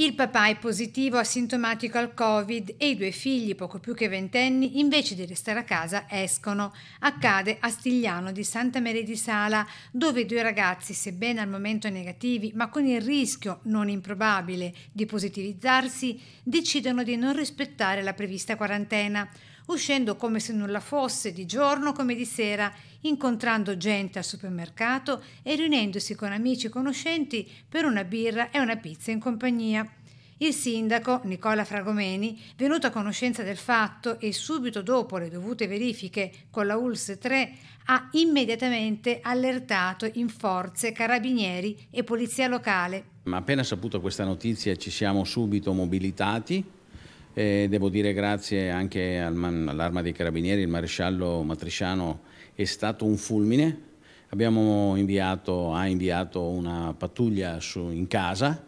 Il papà è positivo asintomatico al Covid e i due figli, poco più che ventenni, invece di restare a casa escono. Accade a Stigliano di Santa Maria di Sala, dove i due ragazzi, sebbene al momento negativi, ma con il rischio non improbabile di positivizzarsi, decidono di non rispettare la prevista quarantena uscendo come se nulla fosse di giorno come di sera, incontrando gente al supermercato e riunendosi con amici e conoscenti per una birra e una pizza in compagnia. Il sindaco Nicola Fragomeni, venuto a conoscenza del fatto e subito dopo le dovute verifiche con la ULS 3, ha immediatamente allertato in forze carabinieri e polizia locale. Ma appena saputo questa notizia ci siamo subito mobilitati eh, devo dire grazie anche al all'arma dei carabinieri, il maresciallo Matriciano è stato un fulmine. Abbiamo inviato, ha inviato una pattuglia su, in casa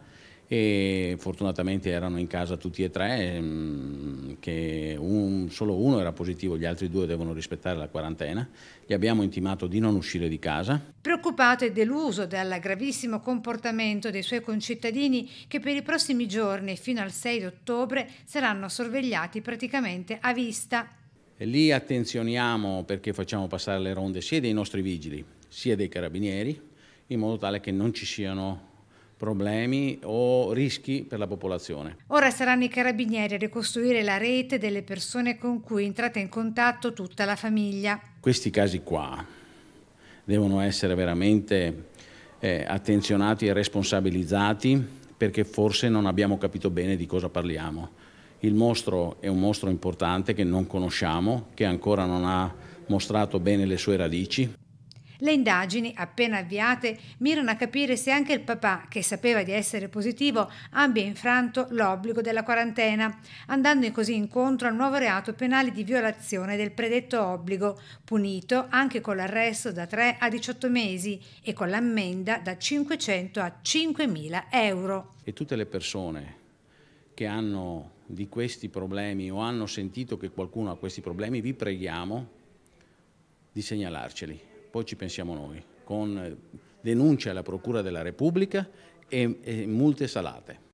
e fortunatamente erano in casa tutti e tre, mm, che un, solo uno era positivo, gli altri due devono rispettare la quarantena. Gli abbiamo intimato di non uscire di casa. Preoccupato e deluso dal gravissimo comportamento dei suoi concittadini che per i prossimi giorni fino al 6 ottobre saranno sorvegliati praticamente a vista. Lì attenzioniamo perché facciamo passare le ronde sia dei nostri vigili sia dei carabinieri in modo tale che non ci siano problemi o rischi per la popolazione. Ora saranno i carabinieri a ricostruire la rete delle persone con cui è entrata in contatto tutta la famiglia. Questi casi qua devono essere veramente eh, attenzionati e responsabilizzati perché forse non abbiamo capito bene di cosa parliamo. Il mostro è un mostro importante che non conosciamo, che ancora non ha mostrato bene le sue radici. Le indagini, appena avviate, mirano a capire se anche il papà, che sapeva di essere positivo, abbia infranto l'obbligo della quarantena, andando così incontro al nuovo reato penale di violazione del predetto obbligo, punito anche con l'arresto da 3 a 18 mesi e con l'ammenda da 500 a 5.000 euro. E tutte le persone che hanno di questi problemi o hanno sentito che qualcuno ha questi problemi, vi preghiamo di segnalarceli poi ci pensiamo noi, con denunce alla Procura della Repubblica e, e multe salate.